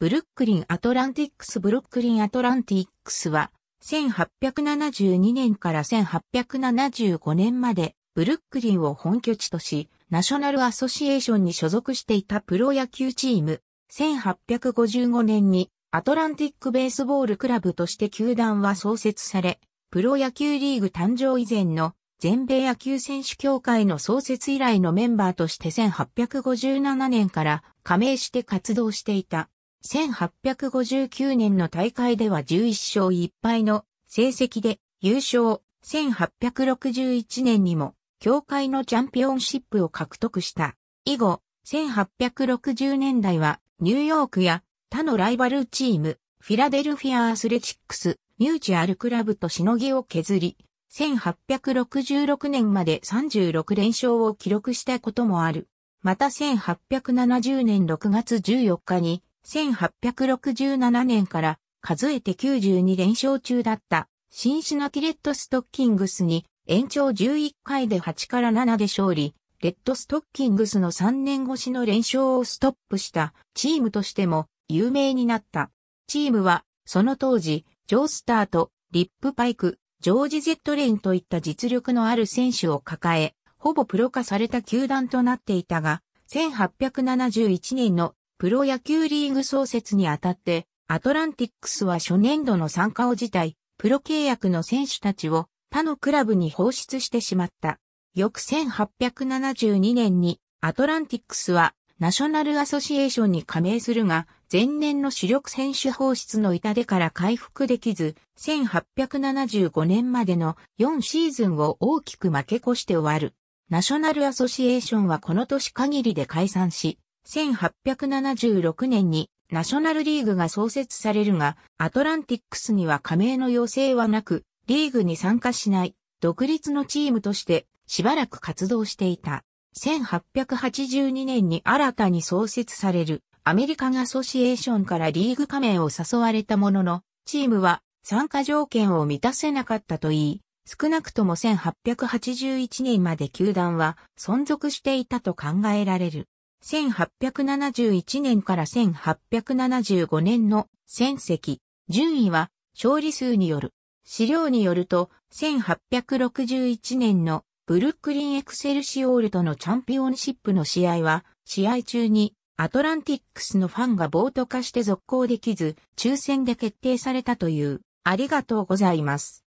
ブルックリン・アトランティックスブルックリン・アトランティックスは、1872年から1875年まで、ブルックリンを本拠地とし、ナショナルアソシエーションに所属していたプロ野球チーム。1855年に、アトランティック・ベースボール・クラブとして球団は創設され、プロ野球リーグ誕生以前の全米野球選手協会の創設以来のメンバーとして1857年から加盟して活動していた。1859年の大会では11勝1敗の成績で優勝、1861年にも協会のチャンピオンシップを獲得した。以後、1860年代はニューヨークや他のライバルチーム、フィラデルフィアアスレチックス、ミューチュアルクラブとしのぎを削り、1866年まで36連勝を記録したこともある。また1870年6月14日に1867年から数えて92連勝中だったシンシナティレッドストッキングスに延長11回で8から7で勝利、レッドストッキングスの3年越しの連勝をストップしたチームとしても有名になった。チームはその当時、ジョースターとリップパイク、ジョージ・ゼットレインといった実力のある選手を抱え、ほぼプロ化された球団となっていたが、1871年のプロ野球リーグ創設にあたって、アトランティックスは初年度の参加を辞退、プロ契約の選手たちを他のクラブに放出してしまった。翌1872年にアトランティックスはナショナルアソシエーションに加盟するが、前年の主力選手放出の痛手から回復できず、1875年までの4シーズンを大きく負け越して終わる。ナショナルアソシエーションはこの年限りで解散し、1876年にナショナルリーグが創設されるが、アトランティックスには加盟の要請はなく、リーグに参加しない独立のチームとしてしばらく活動していた。1882年に新たに創設されるアメリカンアソシエーションからリーグ加盟を誘われたものの、チームは参加条件を満たせなかったといい、少なくとも1881年まで球団は存続していたと考えられる。1871年から1875年の戦績、順位は勝利数による。資料によると、1861年のブルックリンエクセルシオールとのチャンピオンシップの試合は、試合中にアトランティックスのファンが暴徒化して続行できず、抽選で決定されたという。ありがとうございます。